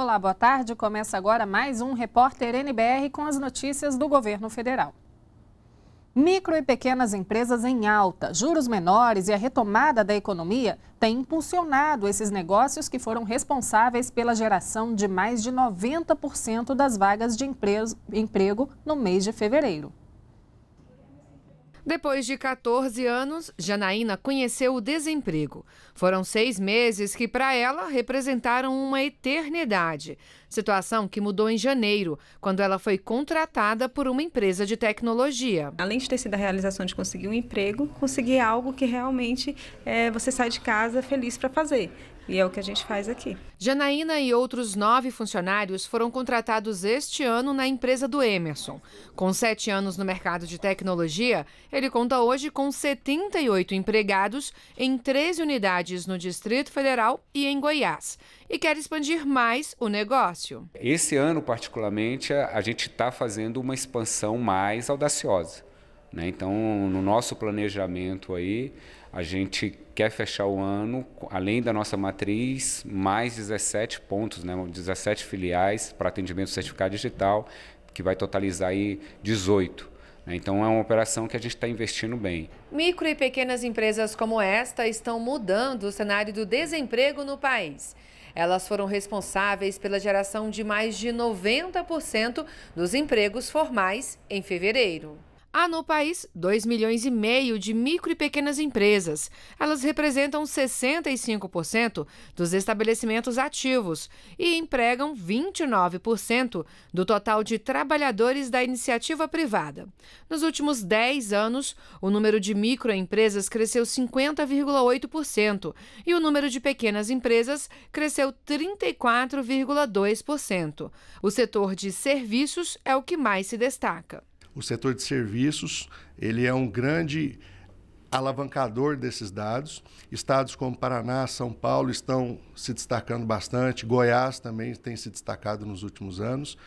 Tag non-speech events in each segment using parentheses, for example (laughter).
Olá, boa tarde. Começa agora mais um Repórter NBR com as notícias do governo federal. Micro e pequenas empresas em alta, juros menores e a retomada da economia têm impulsionado esses negócios que foram responsáveis pela geração de mais de 90% das vagas de emprego no mês de fevereiro. Depois de 14 anos, Janaína conheceu o desemprego. Foram seis meses que, para ela, representaram uma eternidade. Situação que mudou em janeiro, quando ela foi contratada por uma empresa de tecnologia. Além de ter sido a realização de conseguir um emprego, conseguir algo que realmente é, você sai de casa feliz para fazer. E é o que a gente faz aqui. Janaína e outros nove funcionários foram contratados este ano na empresa do Emerson. Com sete anos no mercado de tecnologia, ele conta hoje com 78 empregados em 13 unidades no Distrito Federal e em Goiás. E quer expandir mais o negócio. Esse ano, particularmente, a gente está fazendo uma expansão mais audaciosa. Né? Então, no nosso planejamento aí, a gente quer fechar o ano, além da nossa matriz, mais 17 pontos, né? 17 filiais para atendimento certificado digital, que vai totalizar aí 18. Né? Então é uma operação que a gente está investindo bem. Micro e pequenas empresas como esta estão mudando o cenário do desemprego no país. Elas foram responsáveis pela geração de mais de 90% dos empregos formais em fevereiro. Há ah, no país 2 milhões e meio de micro e pequenas empresas. Elas representam 65% dos estabelecimentos ativos e empregam 29% do total de trabalhadores da iniciativa privada. Nos últimos 10 anos, o número de microempresas cresceu 50,8% e o número de pequenas empresas cresceu 34,2%. O setor de serviços é o que mais se destaca. O setor de serviços, ele é um grande alavancador desses dados. Estados como Paraná, São Paulo estão se destacando bastante, Goiás também tem se destacado nos últimos anos.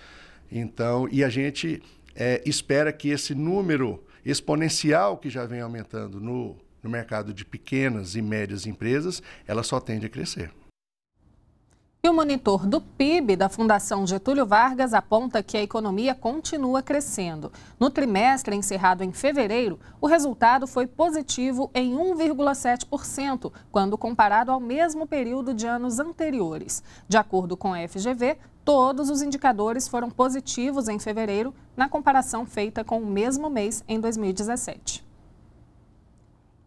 Então, e a gente é, espera que esse número exponencial que já vem aumentando no, no mercado de pequenas e médias empresas, ela só tende a crescer. E o monitor do PIB da Fundação Getúlio Vargas aponta que a economia continua crescendo. No trimestre encerrado em fevereiro, o resultado foi positivo em 1,7% quando comparado ao mesmo período de anos anteriores. De acordo com a FGV, todos os indicadores foram positivos em fevereiro na comparação feita com o mesmo mês em 2017.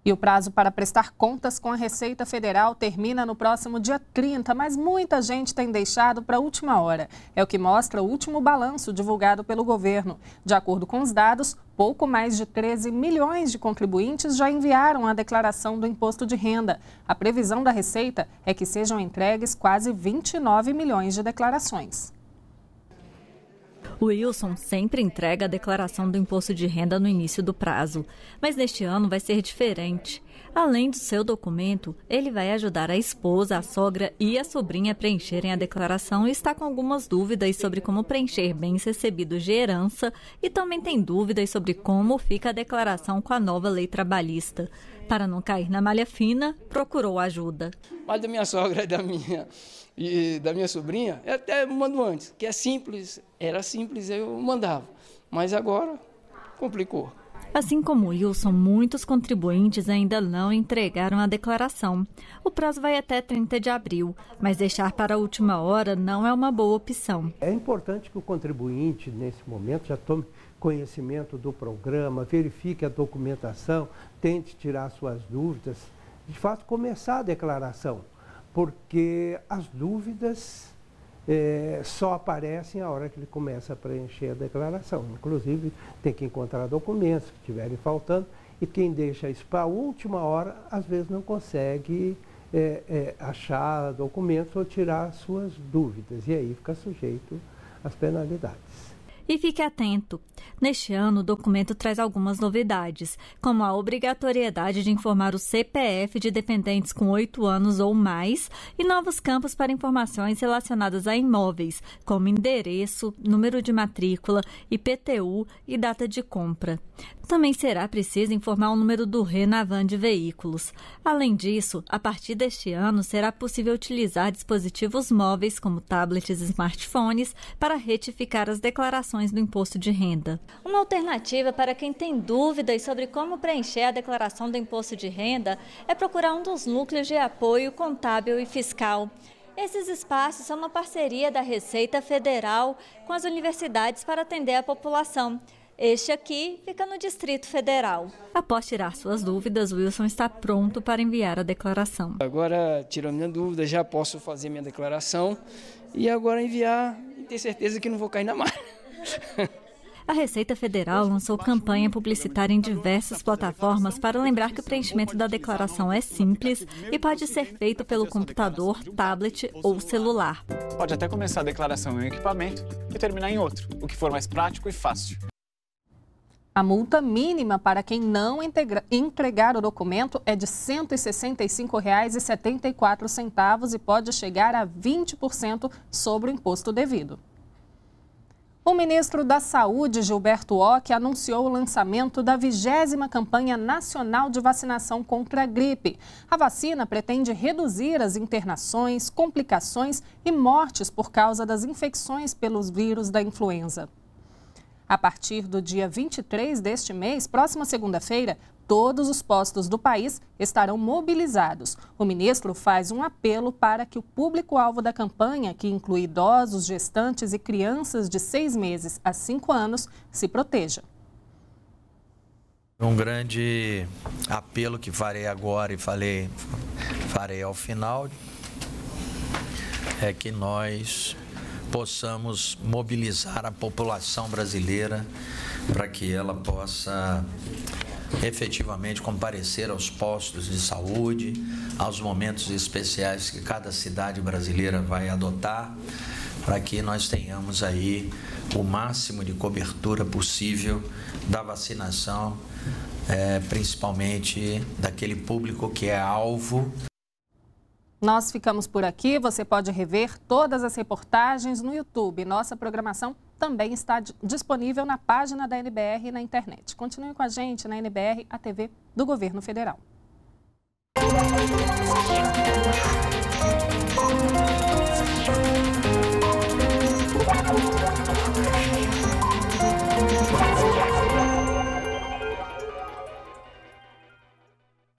E o prazo para prestar contas com a Receita Federal termina no próximo dia 30, mas muita gente tem deixado para a última hora. É o que mostra o último balanço divulgado pelo governo. De acordo com os dados, pouco mais de 13 milhões de contribuintes já enviaram a declaração do imposto de renda. A previsão da Receita é que sejam entregues quase 29 milhões de declarações. O Wilson sempre entrega a declaração do imposto de renda no início do prazo, mas neste ano vai ser diferente. Além do seu documento, ele vai ajudar a esposa, a sogra e a sobrinha a preencherem a declaração e está com algumas dúvidas sobre como preencher bens recebidos de herança e também tem dúvidas sobre como fica a declaração com a nova lei trabalhista. Para não cair na malha fina, procurou ajuda. Mas da minha sogra da minha, e da minha sobrinha, eu até mando antes, que é simples, era simples, eu mandava. Mas agora complicou. Assim como Wilson, muitos contribuintes ainda não entregaram a declaração. O prazo vai até 30 de abril, mas deixar para a última hora não é uma boa opção. É importante que o contribuinte, nesse momento, já tome conhecimento do programa, verifique a documentação, tente tirar suas dúvidas, de fato começar a declaração, porque as dúvidas é, só aparecem a hora que ele começa a preencher a declaração. Inclusive, tem que encontrar documentos que estiverem faltando. E quem deixa isso para a última hora, às vezes não consegue é, é, achar documentos ou tirar suas dúvidas. E aí fica sujeito às penalidades. E fique atento! Neste ano, o documento traz algumas novidades, como a obrigatoriedade de informar o CPF de dependentes com 8 anos ou mais e novos campos para informações relacionadas a imóveis, como endereço, número de matrícula, IPTU e data de compra. Também será preciso informar o número do Renavan de veículos. Além disso, a partir deste ano, será possível utilizar dispositivos móveis, como tablets e smartphones, para retificar as declarações do imposto de renda. Uma alternativa para quem tem dúvidas sobre como preencher a declaração do imposto de renda é procurar um dos núcleos de apoio contábil e fiscal. Esses espaços são uma parceria da Receita Federal com as universidades para atender a população. Este aqui fica no Distrito Federal. Após tirar suas dúvidas, Wilson está pronto para enviar a declaração. Agora, tirando minha dúvida, já posso fazer minha declaração e agora enviar e ter certeza que não vou cair na mar. (laughs) A Receita Federal lançou campanha publicitária em diversas plataformas para lembrar que o preenchimento da declaração é simples e pode ser feito pelo computador, tablet ou celular. Pode até começar a declaração em um equipamento e terminar em outro, o que for mais prático e fácil. A multa mínima para quem não integra, entregar o documento é de R$ 165,74 e pode chegar a 20% sobre o imposto devido. O ministro da Saúde, Gilberto Ock, anunciou o lançamento da vigésima campanha nacional de vacinação contra a gripe. A vacina pretende reduzir as internações, complicações e mortes por causa das infecções pelos vírus da influenza. A partir do dia 23 deste mês, próxima segunda-feira, todos os postos do país estarão mobilizados. O ministro faz um apelo para que o público-alvo da campanha, que inclui idosos, gestantes e crianças de seis meses a cinco anos, se proteja. Um grande apelo que farei agora e falei, farei ao final é que nós possamos mobilizar a população brasileira para que ela possa efetivamente comparecer aos postos de saúde, aos momentos especiais que cada cidade brasileira vai adotar, para que nós tenhamos aí o máximo de cobertura possível da vacinação, é, principalmente daquele público que é alvo. Nós ficamos por aqui. Você pode rever todas as reportagens no YouTube. Nossa programação também está disponível na página da NBR na internet. Continue com a gente na NBR, a TV do Governo Federal.